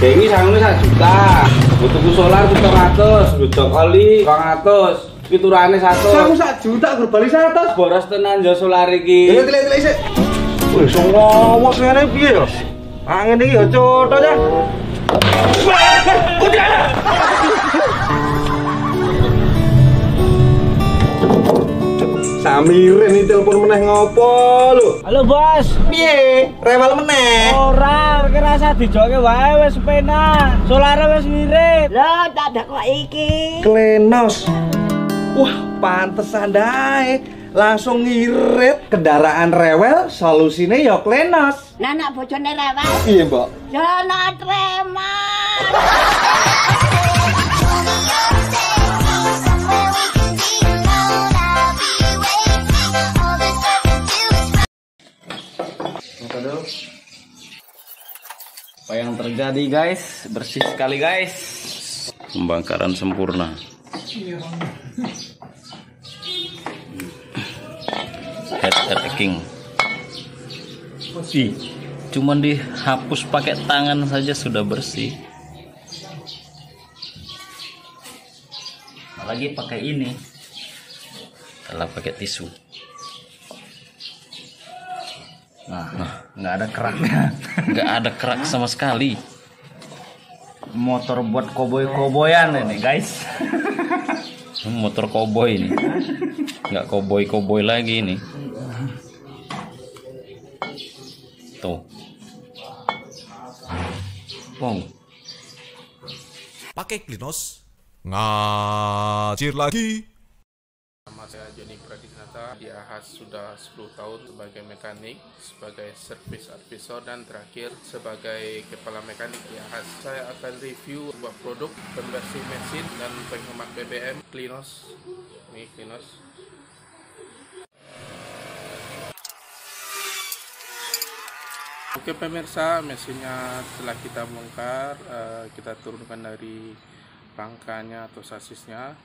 Dewi sangu sak juta. Butuhku solar 700, butuh oli 200, piturane 100. Sangu sak juta gur bali 100. Boros tenan yo solar iki. Ya, ya, yo tilik-tilik sik. Wis Angin iki yo cotho ya. Samirin ini telepon meneh ngopo lu? Halo bos. Piye? Rewel meneh. Ora, kerasa dijoke wae wis penak. Solare wis wirit. Lah, tak ada kok iki. Klenos. Wah, pantesan dae. langsung ngirit kendaraan rewel solusinya ya klenos nah nak bojone rewel iya mbak jangan remas apa yang terjadi guys bersih sekali guys pembakaran sempurna head attacking bersih cuman dihapus pakai tangan saja sudah bersih apalagi pakai ini kalau pakai tisu Nah, nggak ada keraknya. nggak ada kerak sama sekali. Motor buat koboi-koboyan ini, guys. Hmm, motor koboi ini. Nggak koboi-koboi lagi ini. Tuh. Wow. Pakai klinos. Ngacir lagi. Nama saya Joni Pradinata, di AHAS sudah 10 tahun sebagai mekanik, sebagai service advisor, dan terakhir sebagai kepala mekanik di AHAS. Saya akan review sebuah produk pembersih mesin dan penghemat BBM, Klinos. Ini Klinos. Oke pemirsa, mesinnya telah kita bongkar, eh, kita turunkan dari rangkanya atau sasisnya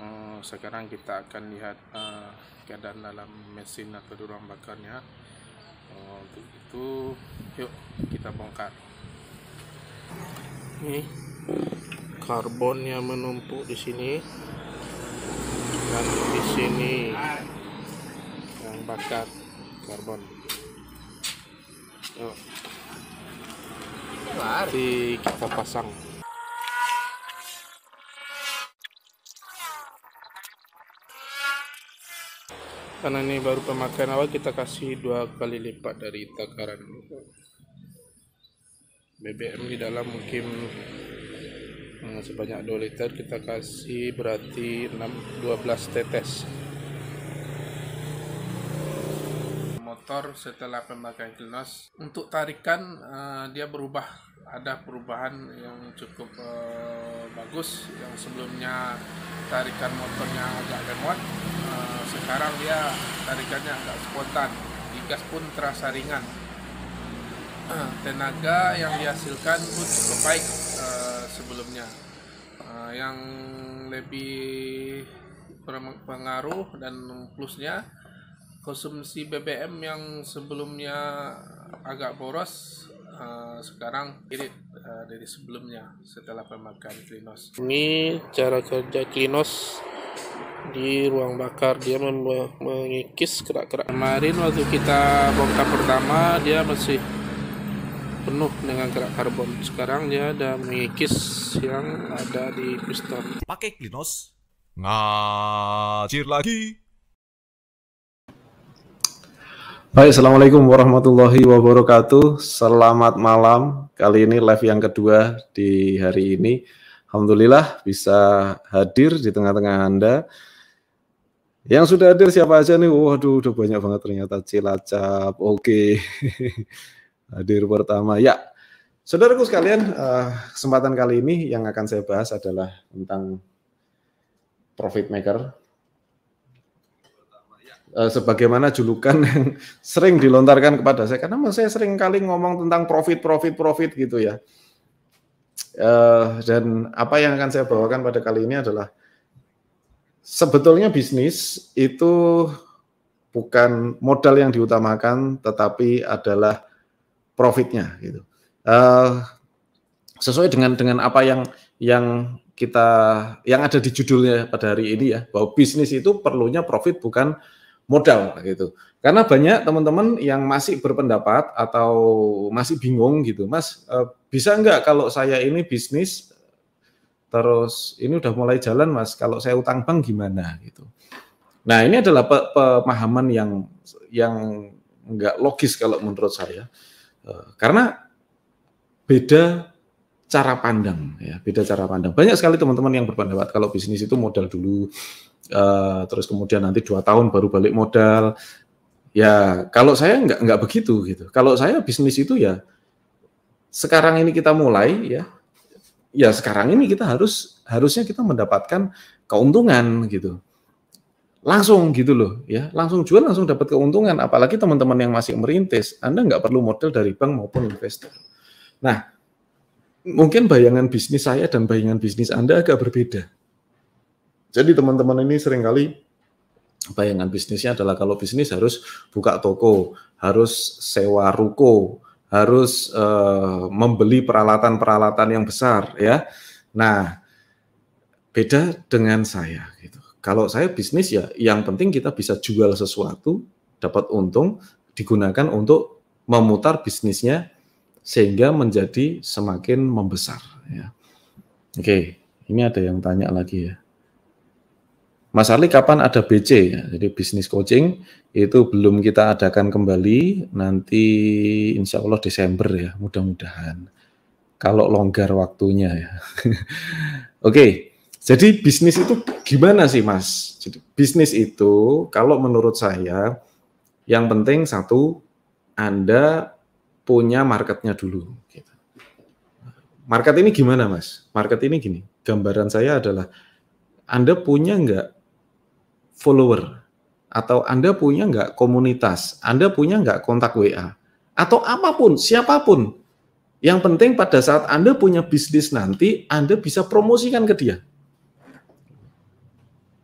Eh, sekarang kita akan lihat eh, keadaan dalam mesin atau ruang bakarnya eh, untuk itu yuk kita bongkar ini karbonnya menumpuk di sini dan di sini yang bakar karbon yuk nanti kita pasang karena ini baru pemakaian awal kita kasih dua kali lipat dari takaran BBM di dalam mungkin eh, sebanyak 2 liter kita kasih berarti 6, 12 tetes motor setelah pemakaian kilnos untuk tarikan eh, dia berubah ada perubahan yang cukup uh, bagus yang sebelumnya tarikan motornya agak lemot uh, sekarang dia tarikannya agak spontan digas pun terasa ringan uh, tenaga yang dihasilkan pun cukup baik uh, sebelumnya uh, yang lebih pengaruh dan plusnya konsumsi BBM yang sebelumnya agak boros Eh, sekarang irit uh, eh, dari sebelumnya setelah pemakaian klinos. Ini cara kerja klinos di ruang bakar dia mengikis kerak-kerak. Kemarin waktu kita bongkar pertama dia masih penuh dengan kerak karbon. Sekarang dia ada mengikis yang ada di piston. Pakai klinos ngacir lagi. Baik, Assalamualaikum warahmatullahi wabarakatuh. Selamat malam. Kali ini live yang kedua di hari ini. Alhamdulillah bisa hadir di tengah-tengah Anda. Yang sudah hadir siapa aja nih? Waduh, udah banyak banget ternyata. Cilacap, oke. hadir pertama. Ya, saudaraku sekalian, eh, kesempatan kali ini yang akan saya bahas adalah tentang profit maker Eh, sebagaimana julukan yang sering dilontarkan kepada saya karena saya sering kali ngomong tentang profit profit profit gitu ya eh, dan apa yang akan saya bawakan pada kali ini adalah sebetulnya bisnis itu bukan modal yang diutamakan tetapi adalah profitnya gitu eh, sesuai dengan dengan apa yang yang kita yang ada di judulnya pada hari ini ya bahwa bisnis itu perlunya profit bukan modal gitu. Karena banyak teman-teman yang masih berpendapat atau masih bingung gitu, Mas, eh, bisa nggak kalau saya ini bisnis terus ini udah mulai jalan, Mas, kalau saya utang bank gimana gitu. Nah, ini adalah pemahaman yang yang nggak logis kalau menurut saya. Eh, karena beda cara pandang ya, beda cara pandang. Banyak sekali teman-teman yang berpendapat kalau bisnis itu modal dulu, uh, terus kemudian nanti dua tahun baru balik modal. Ya kalau saya nggak nggak begitu gitu. Kalau saya bisnis itu ya sekarang ini kita mulai ya, ya sekarang ini kita harus harusnya kita mendapatkan keuntungan gitu. Langsung gitu loh ya, langsung jual langsung dapat keuntungan. Apalagi teman-teman yang masih merintis, anda nggak perlu modal dari bank maupun investor. Nah, mungkin bayangan bisnis saya dan bayangan bisnis Anda agak berbeda. Jadi teman-teman ini seringkali bayangan bisnisnya adalah kalau bisnis harus buka toko, harus sewa ruko, harus uh, membeli peralatan-peralatan yang besar ya. Nah, beda dengan saya gitu. Kalau saya bisnis ya yang penting kita bisa jual sesuatu, dapat untung, digunakan untuk memutar bisnisnya sehingga menjadi semakin membesar ya. Oke, ini ada yang tanya lagi ya. Mas Arli kapan ada BC ya? Jadi bisnis coaching itu belum kita adakan kembali nanti insya Allah Desember ya mudah-mudahan kalau longgar waktunya ya. Oke, jadi bisnis itu gimana sih Mas? Jadi bisnis itu kalau menurut saya yang penting satu Anda punya marketnya dulu. Gitu. Market ini gimana Mas? Market ini gini, gambaran saya adalah anda punya enggak follower? Atau Anda punya nggak komunitas? Anda punya nggak kontak WA? Atau apapun, siapapun. Yang penting pada saat Anda punya bisnis nanti, Anda bisa promosikan ke dia.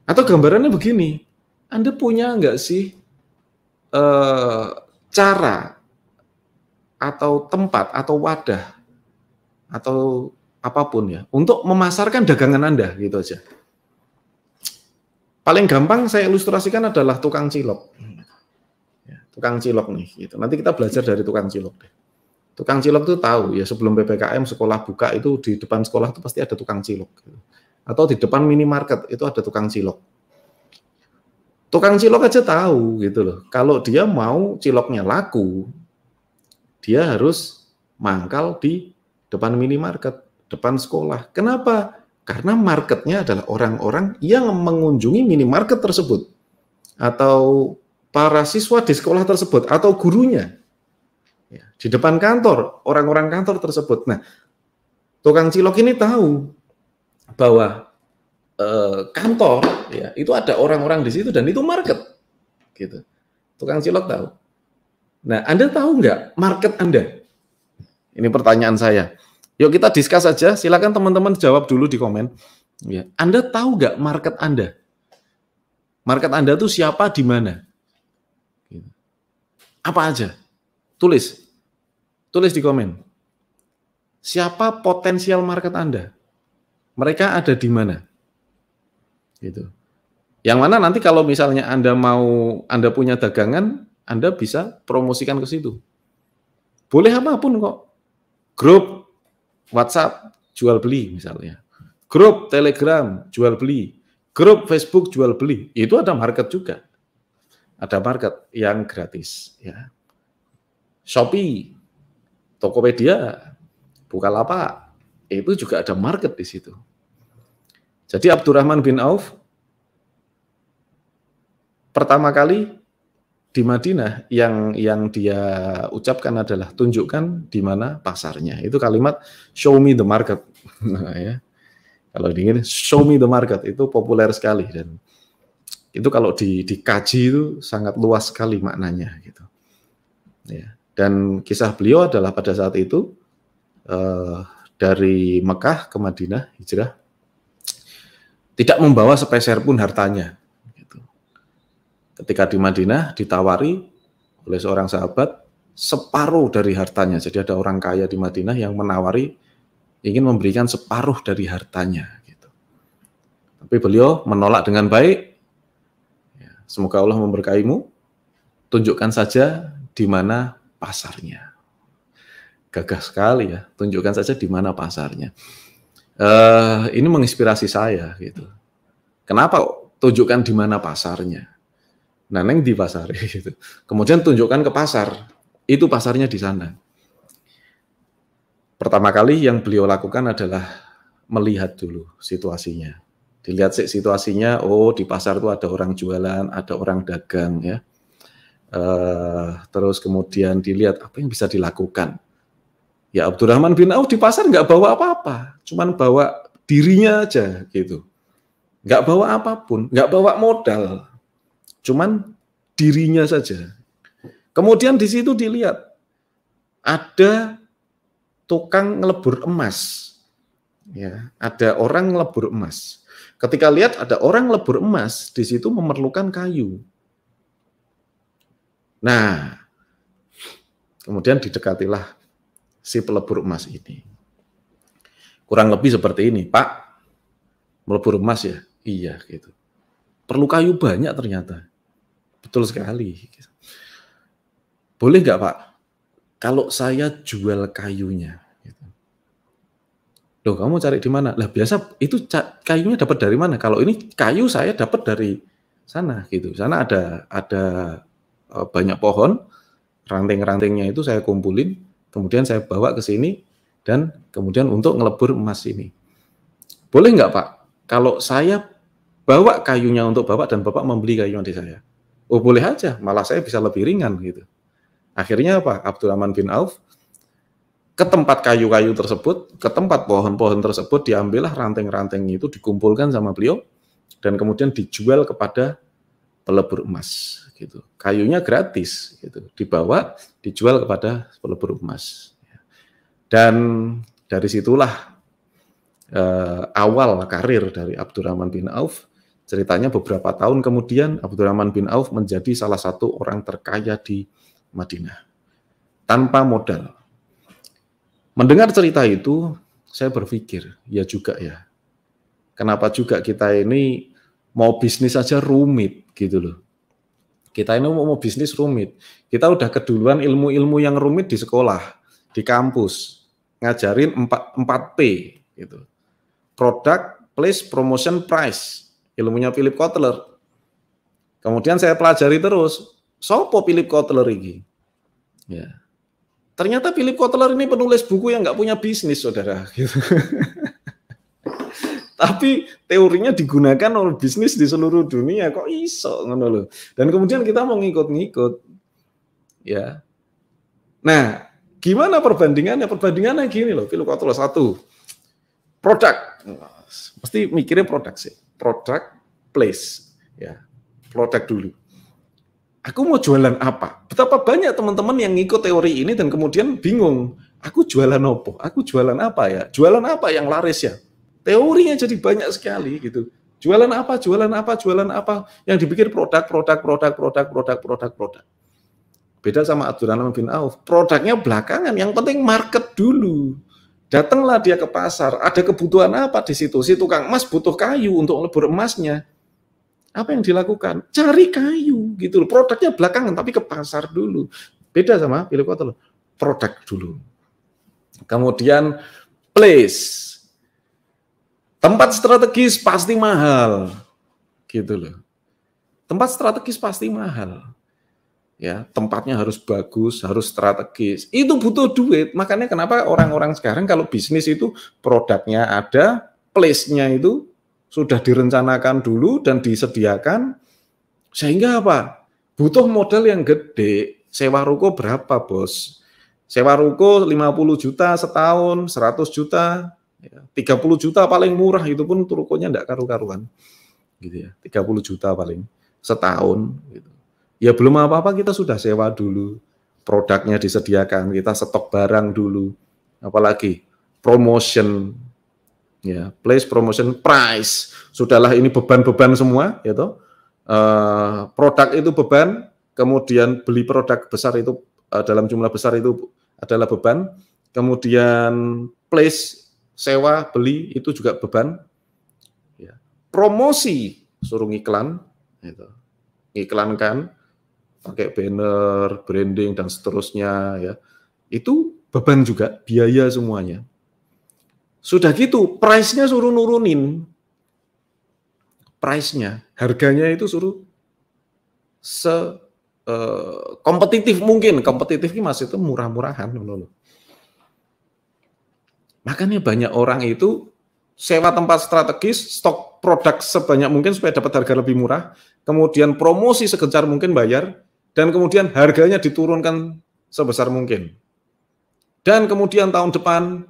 Atau gambarannya begini, Anda punya nggak sih eh, cara atau tempat atau wadah atau apapun ya untuk memasarkan dagangan Anda gitu aja. Paling gampang saya ilustrasikan adalah tukang cilok. Ya. Tukang cilok nih, gitu. Nanti kita belajar dari tukang cilok deh. Tukang cilok tuh tahu ya sebelum PPKM sekolah buka itu di depan sekolah tuh pasti ada tukang cilok. Gitu. Atau di depan minimarket itu ada tukang cilok. Tukang cilok aja tahu gitu loh. Kalau dia mau ciloknya laku, dia harus mangkal di depan minimarket, depan sekolah. Kenapa? Karena marketnya adalah orang-orang yang mengunjungi minimarket tersebut. Atau para siswa di sekolah tersebut. Atau gurunya. Ya, di depan kantor, orang-orang kantor tersebut. Nah, tukang cilok ini tahu bahwa eh, kantor ya itu ada orang-orang di situ dan itu market. gitu. Tukang cilok tahu. Nah, Anda tahu nggak market Anda? Ini pertanyaan saya. Yuk kita diskus saja. Silakan teman-teman jawab dulu di komen. Ya. Anda tahu nggak market Anda? Market Anda tuh siapa di mana? Gitu. Apa aja? Tulis. Tulis di komen. Siapa potensial market Anda? Mereka ada di mana? Gitu. Yang mana nanti kalau misalnya Anda mau Anda punya dagangan, Anda bisa promosikan ke situ. Boleh apapun kok. Grup WhatsApp jual beli misalnya, grup Telegram jual beli, grup Facebook jual beli, itu ada market juga. Ada market yang gratis ya. Shopee, Tokopedia, Bukalapak, itu juga ada market di situ. Jadi Abdurrahman bin Auf pertama kali di Madinah yang yang dia ucapkan adalah tunjukkan di mana pasarnya. Itu kalimat show me the market. Nah, ya. Kalau dingin show me the market itu populer sekali dan itu kalau di, dikaji itu sangat luas sekali maknanya gitu. Ya. Dan kisah beliau adalah pada saat itu eh, dari Mekah ke Madinah hijrah tidak membawa sepeser pun hartanya Ketika di Madinah ditawari oleh seorang sahabat separuh dari hartanya. Jadi ada orang kaya di Madinah yang menawari ingin memberikan separuh dari hartanya. Gitu. Tapi beliau menolak dengan baik. Ya, semoga Allah memberkaimu. Tunjukkan saja di mana pasarnya. Gagah sekali ya. Tunjukkan saja di mana pasarnya. Uh, ini menginspirasi saya gitu. Kenapa tunjukkan di mana pasarnya? Neneng di pasar gitu. Kemudian tunjukkan ke pasar, itu pasarnya di sana. Pertama kali yang beliau lakukan adalah melihat dulu situasinya. Dilihat sih situasinya, oh di pasar itu ada orang jualan, ada orang dagang ya. Uh, terus kemudian dilihat apa yang bisa dilakukan. Ya Abdurrahman bin Auf di pasar nggak bawa apa-apa, cuman bawa dirinya aja gitu. Nggak bawa apapun, nggak bawa modal, Cuman dirinya saja. Kemudian di situ dilihat ada tukang ngelebur emas. Ya, ada orang ngelebur emas. Ketika lihat ada orang ngelebur emas, di situ memerlukan kayu. Nah, kemudian didekatilah si pelebur emas ini. Kurang lebih seperti ini, Pak. Melebur emas ya? Iya, gitu. Perlu kayu banyak ternyata. Betul sekali. Boleh nggak Pak? Kalau saya jual kayunya, gitu. loh kamu cari di mana? Lah biasa itu kayunya dapat dari mana? Kalau ini kayu saya dapat dari sana gitu. Sana ada ada e, banyak pohon, ranting-rantingnya itu saya kumpulin, kemudian saya bawa ke sini dan kemudian untuk ngelebur emas ini. Boleh nggak Pak? Kalau saya bawa kayunya untuk Bapak dan Bapak membeli kayunya di saya. Oh boleh aja, malah saya bisa lebih ringan gitu. Akhirnya apa? Abdurrahman bin Auf ke tempat kayu-kayu tersebut, ke tempat pohon-pohon tersebut diambillah ranting-ranting itu dikumpulkan sama beliau dan kemudian dijual kepada pelebur emas gitu. Kayunya gratis gitu, dibawa dijual kepada pelebur emas. Dan dari situlah eh, awal karir dari Abdurrahman bin Auf Ceritanya beberapa tahun kemudian Abdurrahman bin Auf menjadi salah satu orang terkaya di Madinah. Tanpa modal. Mendengar cerita itu, saya berpikir, ya juga ya. Kenapa juga kita ini mau bisnis saja rumit gitu loh. Kita ini mau mau bisnis rumit. Kita udah keduluan ilmu-ilmu yang rumit di sekolah, di kampus, ngajarin 4 4P gitu. Product, place, promotion, price ilmunya Philip Kotler. Kemudian saya pelajari terus, sopo Philip Kotler ini? Ya. Ternyata Philip Kotler ini penulis buku yang nggak punya bisnis, saudara. Gitu. Tapi teorinya digunakan oleh bisnis di seluruh dunia. Kok iso ngono loh. Dan kemudian kita mau ngikut-ngikut. Ya. Nah, gimana perbandingannya? Perbandingannya gini loh, Philip Kotler satu. Produk. Mesti mikirnya produk sih product, place. Ya, produk dulu. Aku mau jualan apa? Betapa banyak teman-teman yang ngikut teori ini dan kemudian bingung. Aku jualan apa? Aku jualan apa ya? Jualan apa yang laris ya? Teorinya jadi banyak sekali gitu. Jualan apa? Jualan apa? Jualan apa? Yang dipikir produk, produk, produk, produk, produk, produk, produk. Beda sama Abdurrahman bin Auf. Produknya belakangan. Yang penting market dulu. Datanglah dia ke pasar, ada kebutuhan apa di situ? Si tukang emas butuh kayu untuk lebur emasnya. Apa yang dilakukan? Cari kayu gitu loh. Produknya belakangan tapi ke pasar dulu. Beda sama pilih kota loh. Produk dulu. Kemudian place. Tempat strategis pasti mahal. Gitu loh. Tempat strategis pasti mahal ya tempatnya harus bagus, harus strategis. Itu butuh duit. Makanya kenapa orang-orang sekarang kalau bisnis itu produknya ada, place-nya itu sudah direncanakan dulu dan disediakan sehingga apa? Butuh modal yang gede. Sewa ruko berapa, Bos? Sewa ruko 50 juta setahun, 100 juta, 30 ya, juta paling murah itu pun rukonya enggak karu-karuan. Gitu ya. 30 juta paling setahun gitu Ya belum apa-apa kita sudah sewa dulu, produknya disediakan, kita stok barang dulu. Apalagi promotion ya, place promotion price. Sudahlah ini beban-beban semua gitu. Uh, produk itu beban, kemudian beli produk besar itu uh, dalam jumlah besar itu adalah beban, kemudian place sewa beli itu juga beban, ya. promosi suruh iklan, ya gitu. iklankan, pakai banner, branding dan seterusnya ya. Itu beban juga, biaya semuanya. Sudah gitu, price-nya suruh nurunin. Price-nya, harganya itu suruh se uh, kompetitif mungkin, kompetitif ini masih itu murah-murahan menurut. Makanya banyak orang itu sewa tempat strategis, stok produk sebanyak mungkin supaya dapat harga lebih murah, kemudian promosi segencar mungkin bayar, dan kemudian harganya diturunkan sebesar mungkin. Dan kemudian tahun depan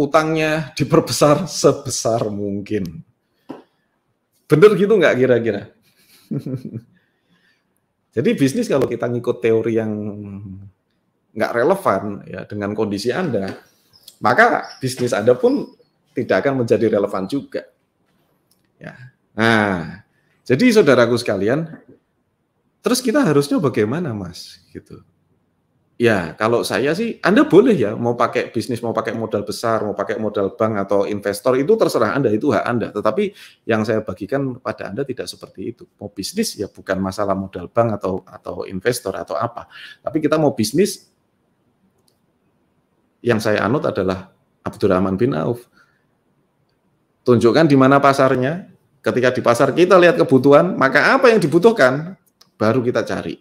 utangnya diperbesar sebesar mungkin. Bener gitu nggak kira-kira? Jadi bisnis kalau kita ngikut teori yang nggak relevan ya dengan kondisi Anda, maka bisnis Anda pun tidak akan menjadi relevan juga. Ya. Nah, jadi saudaraku sekalian, Terus kita harusnya bagaimana, Mas? Gitu. Ya, kalau saya sih Anda boleh ya mau pakai bisnis, mau pakai modal besar, mau pakai modal bank atau investor itu terserah Anda, itu hak Anda. Tetapi yang saya bagikan pada Anda tidak seperti itu. Mau bisnis ya bukan masalah modal bank atau atau investor atau apa. Tapi kita mau bisnis yang saya anut adalah Abdurrahman bin Auf. Tunjukkan di mana pasarnya. Ketika di pasar kita lihat kebutuhan, maka apa yang dibutuhkan? baru kita cari.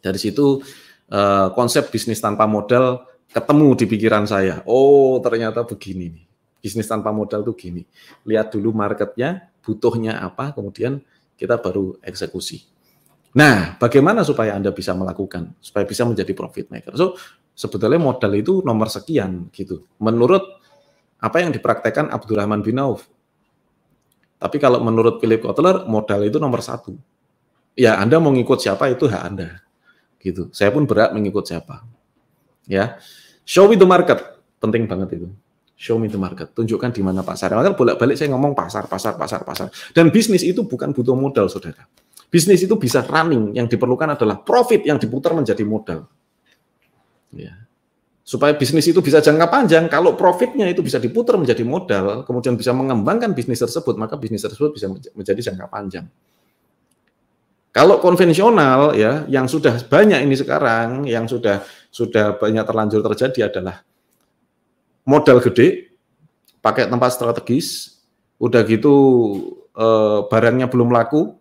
Dari situ eh, konsep bisnis tanpa modal ketemu di pikiran saya. Oh, ternyata begini nih. Bisnis tanpa modal tuh gini. Lihat dulu marketnya, butuhnya apa, kemudian kita baru eksekusi. Nah, bagaimana supaya Anda bisa melakukan, supaya bisa menjadi profit maker? So, sebetulnya modal itu nomor sekian gitu. Menurut apa yang dipraktekkan Abdurrahman bin Auf. Tapi kalau menurut Philip Kotler, modal itu nomor satu ya Anda mau ngikut siapa itu hak Anda. Gitu. Saya pun berat mengikut siapa. Ya. Show me the market. Penting banget itu. Show me the market. Tunjukkan di mana pasar. Maka bolak-balik saya ngomong pasar, pasar, pasar, pasar. Dan bisnis itu bukan butuh modal, Saudara. Bisnis itu bisa running. Yang diperlukan adalah profit yang diputar menjadi modal. Ya supaya bisnis itu bisa jangka panjang. Kalau profitnya itu bisa diputar menjadi modal, kemudian bisa mengembangkan bisnis tersebut, maka bisnis tersebut bisa menjadi jangka panjang. Kalau konvensional ya yang sudah banyak ini sekarang yang sudah sudah banyak terlanjur terjadi adalah modal gede, pakai tempat strategis, udah gitu e, barangnya belum laku,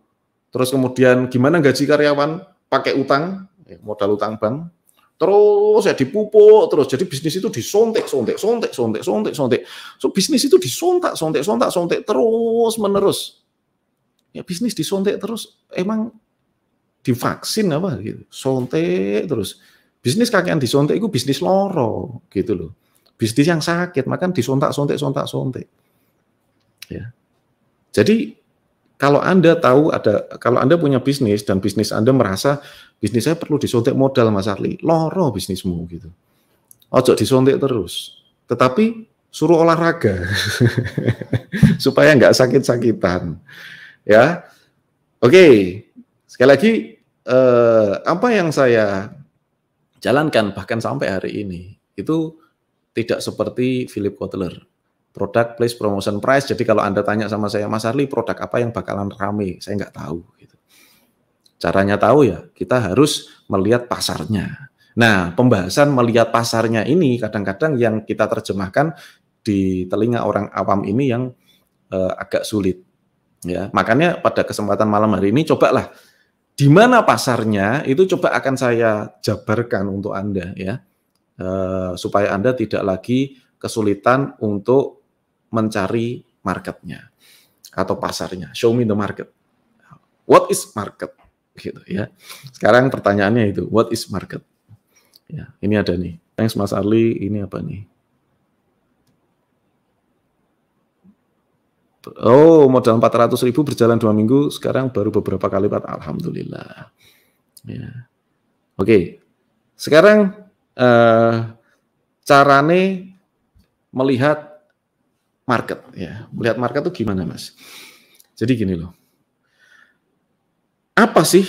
terus kemudian gimana gaji karyawan, pakai utang, ya, modal utang bank, terus ya dipupuk terus jadi bisnis itu disontek sontek sontek sontek sontek sontek so bisnis itu disontak sontek sontak sontek terus menerus ya bisnis disontek terus emang divaksin apa gitu. suntik terus. Bisnis kakean disontek itu bisnis loro gitu loh. Bisnis yang sakit, makan disontak sontek sontak sontek. Ya. Jadi kalau Anda tahu ada kalau Anda punya bisnis dan bisnis Anda merasa bisnis saya perlu disontek modal Mas Arli, loro bisnismu gitu. Ojo disontek terus. Tetapi suruh olahraga supaya nggak sakit-sakitan ya oke sekali lagi eh, apa yang saya jalankan bahkan sampai hari ini itu tidak seperti Philip Kotler. produk place, promotion, price. Jadi kalau Anda tanya sama saya, Mas Arli, produk apa yang bakalan rame? Saya nggak tahu. Gitu. Caranya tahu ya, kita harus melihat pasarnya. Nah, pembahasan melihat pasarnya ini kadang-kadang yang kita terjemahkan di telinga orang awam ini yang uh, agak sulit. Ya, makanya pada kesempatan malam hari ini cobalah di mana pasarnya itu coba akan saya jabarkan untuk Anda ya. Uh, supaya Anda tidak lagi kesulitan untuk mencari marketnya atau pasarnya. Show me the market. What is market? Gitu ya. Sekarang pertanyaannya itu, what is market? Ya, ini ada nih. Thanks Mas Arli, ini apa nih? Gitu. Oh, modal 400 ribu berjalan dua minggu, sekarang baru beberapa kali lipat. Alhamdulillah. Ya. Oke, okay. sekarang eh, carane melihat market. Ya, melihat market itu gimana, Mas? Jadi gini loh. Apa sih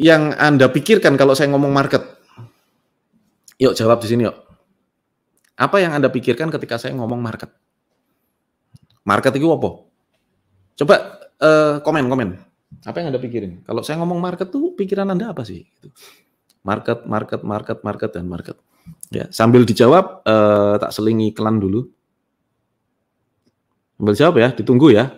yang Anda pikirkan kalau saya ngomong market? Yuk jawab di sini yuk. Apa yang Anda pikirkan ketika saya ngomong market? Market itu apa? Coba komen eh, komen komen. Apa yang Anda pikirin? Kalau saya ngomong market tuh pikiran Anda apa sih? Gitu. Market, market, market, market dan market. Ya, sambil dijawab uh, tak selingi iklan dulu. Sambil jawab ya, ditunggu ya.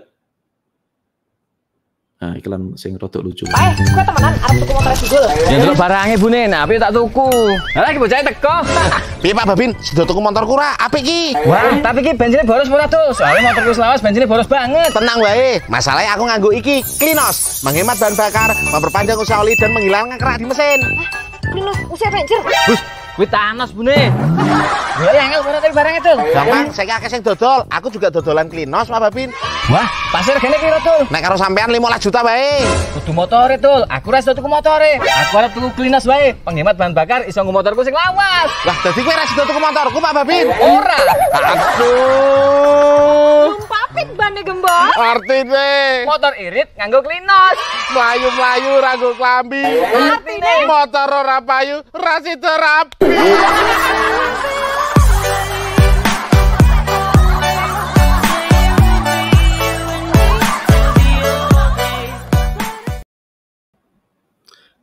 Nah, iklan sing rodok lucu. Eh, kowe temenan arep tuku motor Sigul. Ya ndelok barange Bune, nah api tak tuku. Lah iki bocahe teko. Piye Pak Babin, sudah tuku motorku ra? Apik ki. Wah, tapi ki bensinnya boros murah tuh. Soalnya motorku selawas bensinnya boros banget. Tenang wae, masalahnya aku nganggo iki, Klinos. Menghemat bahan bakar, memperpanjang usaha oli dan menghilangkan kerak di mesin. Eh, Klinos, usia pencer. Bus, Wih bu bune. Gue ya ngel berarti barang itu. Gampang, saya kakek yang dodol. Aku juga dodolan klinos Pak Babin. Wah, pasir gini kira tuh. Nek karo sampean 15 juta bayi. Kudu motor itu, Aku ora tuku motor. Aku rasa tuku klinos baik. Penghemat bahan bakar iso motor motor sing lawas. Lah, dadi gue rasa sida tuku motorku Pak Babin. Ora. Aku. Papit bane gembos. deh motor irit nganggo klinos. Melayu melayu ragu kelambi. Arti Artine motor ora payu, ra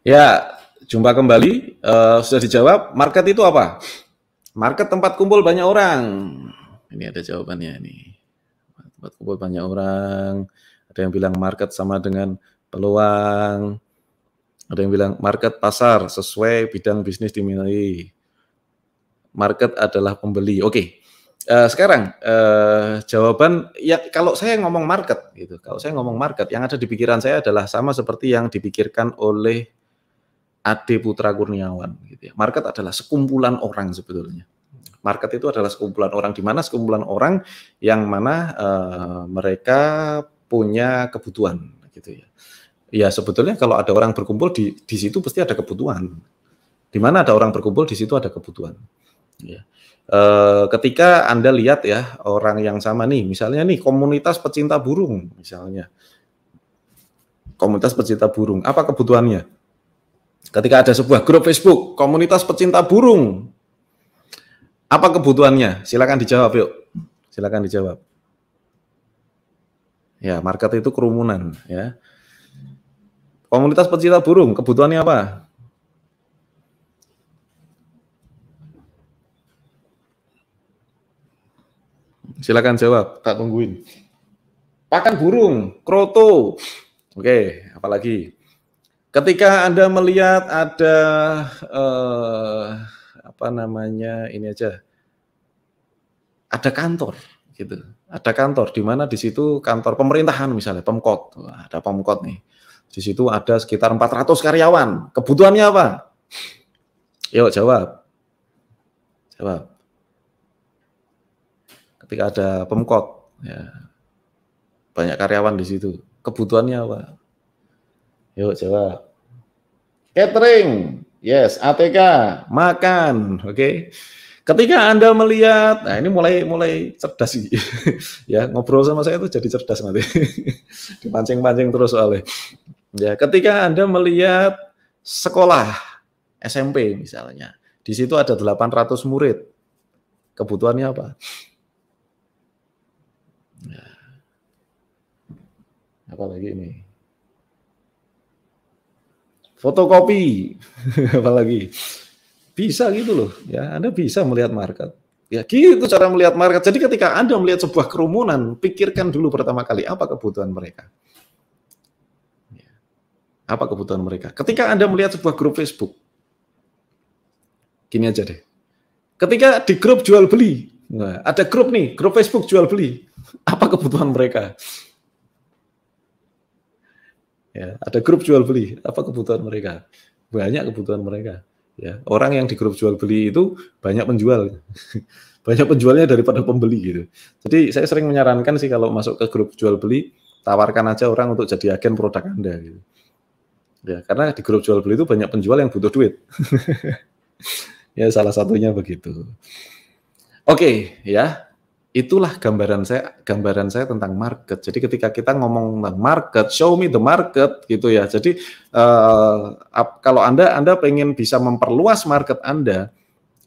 Ya, jumpa kembali. Uh, sudah dijawab. Market itu apa? Market tempat kumpul banyak orang. Ini ada jawabannya ini. Tempat kumpul banyak orang. Ada yang bilang market sama dengan peluang. Ada yang bilang market pasar sesuai bidang bisnis diminati market adalah pembeli. Oke, okay. uh, eh, sekarang uh, jawaban ya kalau saya ngomong market gitu, kalau saya ngomong market, yang ada di pikiran saya adalah sama seperti yang dipikirkan oleh Ade Putra Kurniawan. Gitu ya. Market adalah sekumpulan orang sebetulnya. Market itu adalah sekumpulan orang di mana sekumpulan orang yang mana uh, mereka punya kebutuhan gitu ya. Ya sebetulnya kalau ada orang berkumpul di di situ pasti ada kebutuhan. Di mana ada orang berkumpul di situ ada kebutuhan. Ya. E, ketika Anda lihat ya orang yang sama nih, misalnya nih komunitas pecinta burung misalnya. Komunitas pecinta burung, apa kebutuhannya? Ketika ada sebuah grup Facebook komunitas pecinta burung, apa kebutuhannya? Silakan dijawab yuk. Silakan dijawab. Ya, market itu kerumunan ya. Komunitas pecinta burung, kebutuhannya apa? Silakan jawab, tak tungguin. Pakan burung, kroto. Oke, apalagi. Ketika Anda melihat ada eh, apa namanya ini aja, ada kantor gitu, ada kantor di mana di situ kantor pemerintahan misalnya, pemkot, ada pemkot nih. Di situ ada sekitar 400 karyawan. Kebutuhannya apa? Yuk jawab. Jawab ketika ada pemkot ya banyak karyawan di situ kebutuhannya apa yuk jawab catering yes ATK makan oke okay. ketika anda melihat nah ini mulai mulai cerdas sih ya ngobrol sama saya itu jadi cerdas nanti dipancing-pancing terus soalnya ya ketika anda melihat sekolah SMP misalnya di situ ada 800 murid kebutuhannya apa Apalagi ini. Fotokopi. Apalagi. Bisa gitu loh. Ya, Anda bisa melihat market. Ya gitu cara melihat market. Jadi ketika Anda melihat sebuah kerumunan, pikirkan dulu pertama kali apa kebutuhan mereka. Ya. Apa kebutuhan mereka. Ketika Anda melihat sebuah grup Facebook, gini aja deh. Ketika di grup jual beli, ada grup nih, grup Facebook jual beli. Apa kebutuhan mereka? Ya, ada grup jual beli, apa kebutuhan mereka? Banyak kebutuhan mereka. Ya, orang yang di grup jual beli itu banyak penjual. banyak penjualnya daripada pembeli gitu. Jadi saya sering menyarankan sih kalau masuk ke grup jual beli, tawarkan aja orang untuk jadi agen produk Anda gitu. Ya, karena di grup jual beli itu banyak penjual yang butuh duit. ya salah satunya begitu. Oke, ya itulah gambaran saya gambaran saya tentang market. Jadi ketika kita ngomong tentang market, show me the market gitu ya. Jadi uh, ap, kalau Anda Anda pengen bisa memperluas market Anda,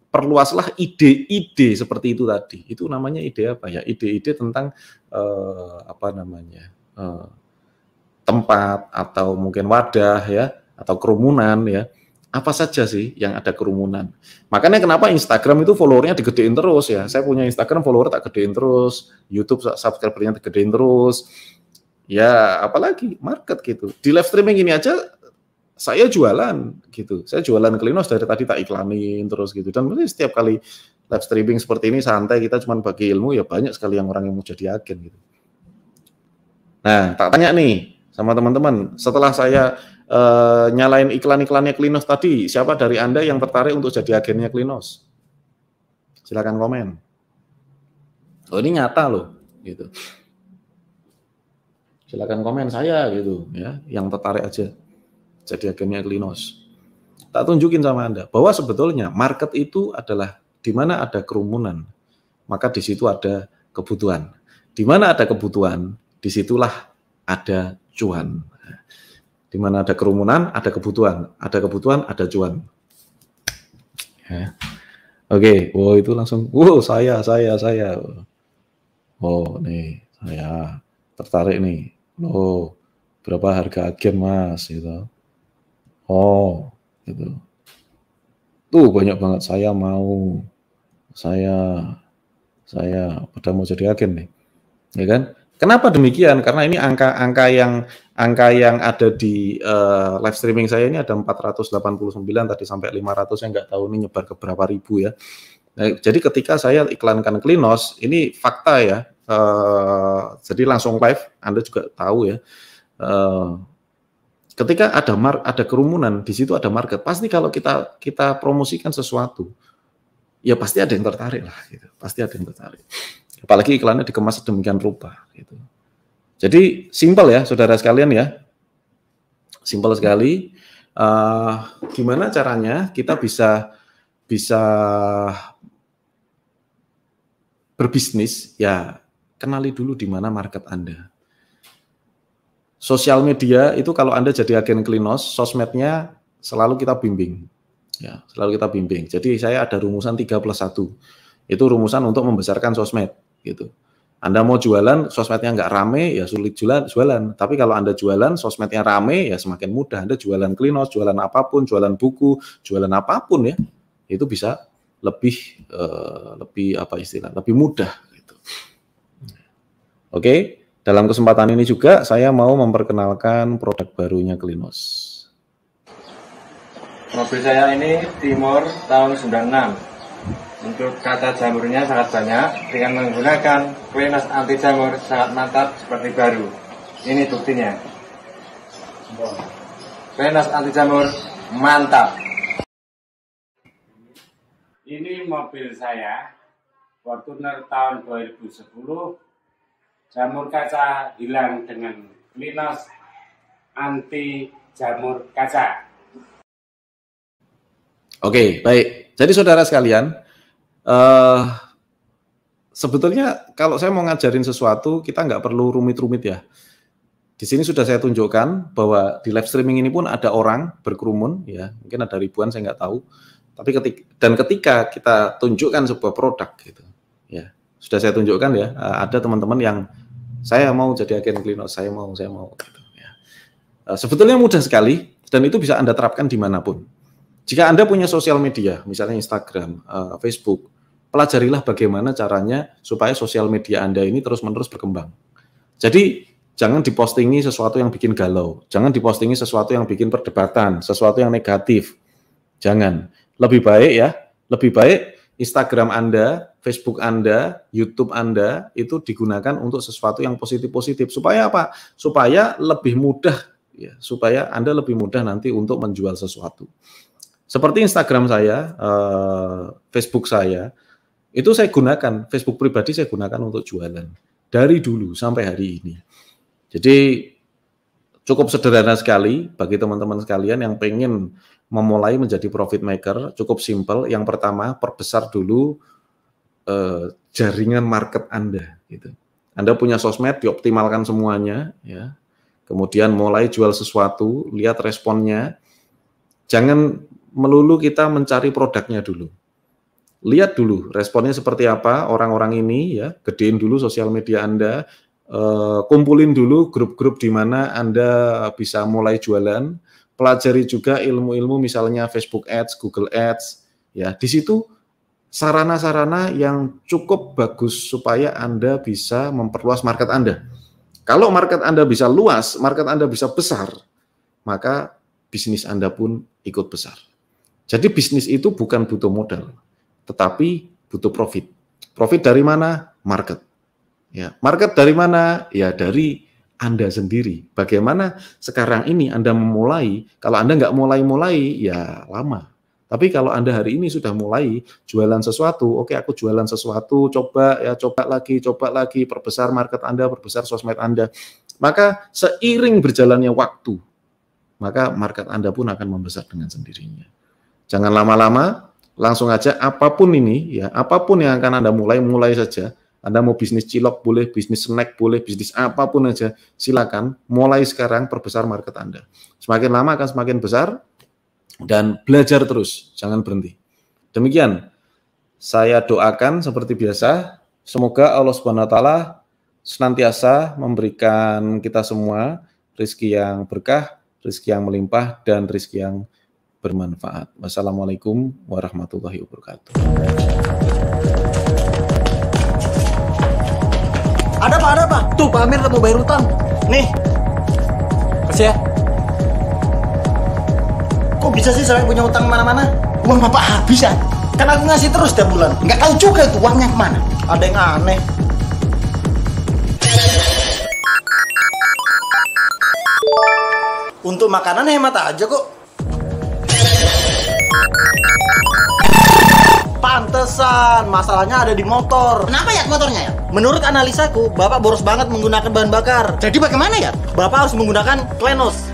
perluaslah ide-ide seperti itu tadi. Itu namanya ide apa ya? Ide-ide tentang uh, apa namanya? Uh, tempat atau mungkin wadah ya atau kerumunan ya apa saja sih yang ada kerumunan. Makanya kenapa Instagram itu followernya digedein terus ya. Saya punya Instagram follower tak gedein terus, YouTube subscribernya digedein gedein terus. Ya apalagi market gitu. Di live streaming ini aja saya jualan gitu. Saya jualan Klinos dari tadi tak iklanin terus gitu. Dan mesti setiap kali live streaming seperti ini santai kita cuma bagi ilmu ya banyak sekali yang orang yang mau jadi agen gitu. Nah, tak tanya nih sama teman-teman, setelah saya uh, nyalain iklan-iklannya Klinos tadi. Siapa dari Anda yang tertarik untuk jadi agennya Klinos? Silakan komen. Oh ini nyata loh, gitu. Silakan komen saya gitu ya, yang tertarik aja jadi agennya Klinos. Tak tunjukin sama Anda bahwa sebetulnya market itu adalah di mana ada kerumunan, maka di situ ada kebutuhan. Di mana ada kebutuhan, disitulah ada cuan. Di mana ada kerumunan, ada kebutuhan, ada kebutuhan, ada cuan. Ya. Oke, okay. wow itu langsung, wow saya, saya, saya. Oh nih, saya tertarik nih. Oh, berapa harga agen mas? Gitu. Oh, gitu. Tuh banyak banget saya mau, saya, saya pada mau jadi agen nih, ya kan? Kenapa demikian? Karena ini angka-angka yang angka yang ada di uh, live streaming saya ini ada 489 tadi sampai 500 yang nggak tahu ini nyebar ke berapa ribu ya. Nah, jadi ketika saya iklankan Klinos, ini fakta ya. Uh, jadi langsung live, Anda juga tahu ya. Uh, ketika ada mar ada kerumunan di situ ada market, pasti kalau kita kita promosikan sesuatu, ya pasti ada yang tertarik lah. Gitu. Pasti ada yang tertarik. Apalagi iklannya dikemas sedemikian rupa. Gitu. Jadi simpel ya, saudara sekalian ya. Simpel sekali. Uh, gimana caranya kita bisa bisa berbisnis? Ya, kenali dulu di mana market Anda. Sosial media itu kalau Anda jadi agen Klinos, sosmednya selalu kita bimbing. Ya, selalu kita bimbing. Jadi saya ada rumusan 3 plus 1. Itu rumusan untuk membesarkan sosmed gitu. Anda mau jualan, sosmednya nggak rame, ya sulit jualan. jualan. Tapi kalau Anda jualan, sosmednya rame, ya semakin mudah. Anda jualan klinos, jualan apapun, jualan buku, jualan apapun ya, itu bisa lebih uh, lebih apa istilah, lebih mudah. Gitu. Oke, dalam kesempatan ini juga saya mau memperkenalkan produk barunya klinos. Mobil saya ini Timur tahun 96. Untuk kata jamurnya sangat banyak dengan menggunakan Klinas anti jamur sangat mantap seperti baru. Ini buktinya. Klinas anti jamur mantap. Ini mobil saya, Fortuner tahun 2010. Jamur kaca hilang dengan Klinas anti jamur kaca. Oke, baik. Jadi saudara sekalian, uh, sebetulnya kalau saya mau ngajarin sesuatu kita nggak perlu rumit-rumit ya. Di sini sudah saya tunjukkan bahwa di live streaming ini pun ada orang berkerumun ya, mungkin ada ribuan saya nggak tahu. Tapi ketika, dan ketika kita tunjukkan sebuah produk gitu ya, sudah saya tunjukkan ya, eh, ada teman-teman yang saya mau jadi agen klinos, saya mau, saya mau gitu ya. Eh, sebetulnya mudah sekali dan itu bisa Anda terapkan dimanapun. Jika Anda punya sosial media, misalnya Instagram, eh, Facebook, pelajarilah bagaimana caranya supaya sosial media Anda ini terus-menerus berkembang. Jadi jangan dipostingi sesuatu yang bikin galau, jangan dipostingi sesuatu yang bikin perdebatan, sesuatu yang negatif. Jangan. Lebih baik ya, lebih baik Instagram Anda, Facebook Anda, YouTube Anda itu digunakan untuk sesuatu yang positif-positif supaya apa? Supaya lebih mudah ya, supaya Anda lebih mudah nanti untuk menjual sesuatu. Seperti Instagram saya, eh, Facebook saya, itu saya gunakan, Facebook pribadi saya gunakan untuk jualan dari dulu sampai hari ini. Jadi cukup sederhana sekali bagi teman-teman sekalian yang pengen memulai menjadi profit maker, cukup simple. Yang pertama, perbesar dulu eh, jaringan market Anda gitu. Anda punya sosmed, dioptimalkan semuanya ya. Kemudian mulai jual sesuatu, lihat responnya. Jangan melulu kita mencari produknya dulu lihat dulu responnya seperti apa orang-orang ini ya, gedein dulu sosial media Anda, eh, kumpulin dulu grup-grup di mana Anda bisa mulai jualan, pelajari juga ilmu-ilmu misalnya Facebook Ads, Google Ads, ya di situ sarana-sarana yang cukup bagus supaya Anda bisa memperluas market Anda. Kalau market Anda bisa luas, market Anda bisa besar, maka bisnis Anda pun ikut besar. Jadi bisnis itu bukan butuh modal tetapi butuh profit. Profit dari mana? Market. Ya, market dari mana? Ya dari Anda sendiri. Bagaimana sekarang ini Anda memulai? Kalau Anda nggak mulai-mulai, ya lama. Tapi kalau Anda hari ini sudah mulai jualan sesuatu, oke okay, aku jualan sesuatu, coba ya coba lagi, coba lagi, perbesar market Anda, perbesar sosmed Anda. Maka seiring berjalannya waktu, maka market Anda pun akan membesar dengan sendirinya. Jangan lama-lama, langsung aja apapun ini ya apapun yang akan anda mulai mulai saja anda mau bisnis cilok boleh bisnis snack boleh bisnis apapun aja silakan mulai sekarang perbesar market anda semakin lama akan semakin besar dan belajar terus jangan berhenti demikian saya doakan seperti biasa semoga Allah Subhanahu wa taala senantiasa memberikan kita semua rezeki yang berkah rezeki yang melimpah dan rezeki yang bermanfaat. Wassalamualaikum warahmatullahi wabarakatuh. Ada pak, ada pak. Tuh Pak Amir mau bayar utang. Nih, kasih ya. Kok bisa sih saya punya utang mana-mana? Uang bapak habis ya? Kan aku ngasih terus tiap bulan. Nggak tahu juga itu uangnya kemana. Ada yang aneh. Untuk makanan hemat aja kok. Pantesan, masalahnya ada di motor. Kenapa ya motornya ya? Menurut analisaku, Bapak boros banget menggunakan bahan bakar. Jadi bagaimana ya? Bapak harus menggunakan Klenos.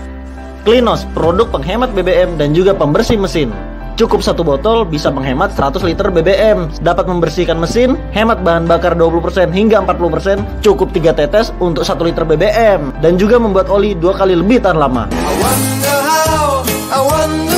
Klinos, produk penghemat BBM dan juga pembersih mesin. Cukup satu botol bisa menghemat 100 liter BBM, dapat membersihkan mesin, hemat bahan bakar 20% hingga 40%, cukup 3 tetes untuk 1 liter BBM, dan juga membuat oli dua kali lebih tahan lama. I wonder how, I wonder...